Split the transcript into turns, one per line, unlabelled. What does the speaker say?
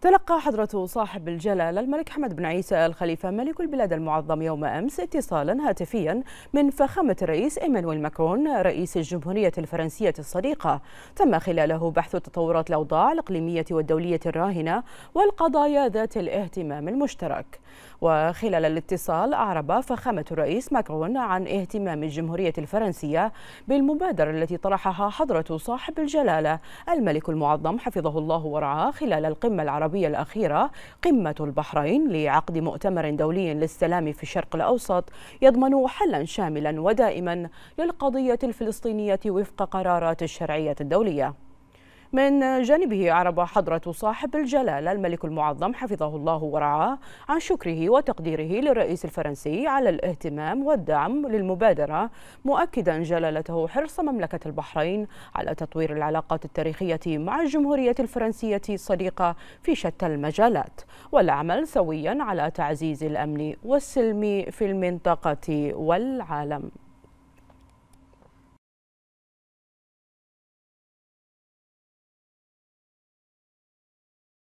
تلقى حضرة صاحب الجلالة الملك حمد بن عيسى الخليفة ملك البلاد المعظم يوم أمس اتصالا هاتفيا من فخامة الرئيس إيمانويل ماكرون رئيس الجمهورية الفرنسية الصديقة تم خلاله بحث تطورات الأوضاع الإقليمية والدولية الراهنة والقضايا ذات الاهتمام المشترك وخلال الاتصال أعرب فخامة الرئيس ماكرون عن اهتمام الجمهورية الفرنسية بالمبادرة التي طرحها حضرة صاحب الجلالة الملك المعظم حفظه الله ورعاه خلال القمة العربية العربية الأخيرة قمة البحرين لعقد مؤتمر دولي للسلام في الشرق الأوسط يضمن حلا شاملا ودائما للقضية الفلسطينية وفق قرارات الشرعية الدولية من جانبه أعرب حضرة صاحب الجلالة الملك المعظم حفظه الله ورعاه عن شكره وتقديره للرئيس الفرنسي على الاهتمام والدعم للمبادرة مؤكدا جلالته حرص مملكة البحرين على تطوير العلاقات التاريخية مع الجمهورية الفرنسية الصديقة في شتى المجالات والعمل سويا على تعزيز الأمن والسلم في المنطقة والعالم